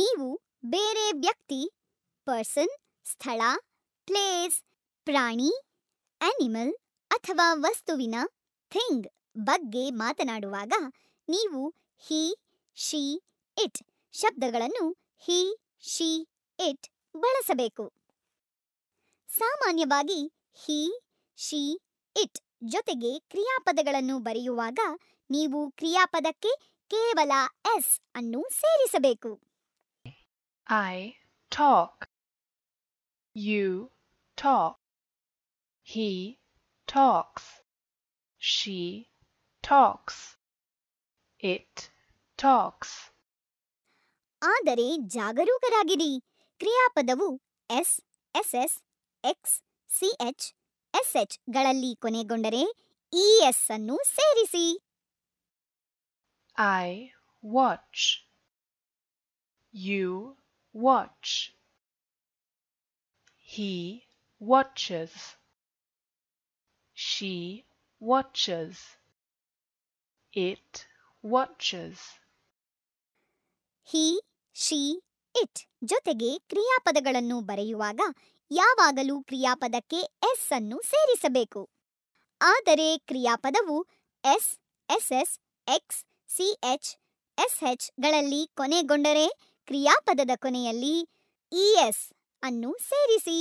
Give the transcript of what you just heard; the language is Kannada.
ನೀವು ಬೇರೆ ವ್ಯಕ್ತಿ ಪರ್ಸನ್ ಸ್ಥಳ ಪ್ಲೇಸ್ ಪ್ರಾಣಿ ಅನಿಮಲ್ ಅಥವಾ ವಸ್ತುವಿನ ಥಿಂಗ್ ಬಗ್ಗೆ ಮಾತನಾಡುವಾಗ ನೀವು ಹಿ ಶಿ ಇಟ್ ಶಬ್ದಗಳನ್ನು ಹಿ ಶಿ ಇಟ್ ಬಳಸಬೇಕು ಸಾಮಾನ್ಯವಾಗಿ ಹಿ ಶಿ ಇಟ್ ಜೊತೆಗೆ ಕ್ರಿಯಾಪದಗಳನ್ನು ಬರೆಯುವಾಗ ನೀವು ಕ್ರಿಯಾಪದಕ್ಕೆ ಕೇವಲ ಎಸ್ ಅನ್ನು ಸೇರಿಸಬೇಕು I talk. You talk. He talks. She talks. It talks. ಆದರೆ ಜಾಗರೂಕರಾಗಿರಿ ಕ್ರಿಯಾಪದವು S SS X CH SH ಗಳಲ್ಲಿ ಕೊನೆಗೊಂಡರೆ ಇಎಸ್ ಅನ್ನು ಸೇರಿಸಿ I watch. You watch he watches she watches it watches he she it ಜೊತೆಗೆ ಕ್ರಿಯಾಪದಗಳನ್ನು ಬರೆಯುವಾಗ ಯಾವಾಗಲೂ ಕ್ರಿಯಾಪದಕ್ಕೆ ಎಸ್ ಅನ್ನು ಸೇರಿಸಬೇಕು ಆದರೆ ಕ್ರಿಯಾಪದವು S S S X CH ಗಳಲ್ಲಿ ಕೊನೆಗೊಂಡರೆ ಕ್ರಿಯಾಪದದ ಕೊನೆಯಲ್ಲಿ ಇಎಸ್ ಅನ್ನು ಸೇರಿಸಿ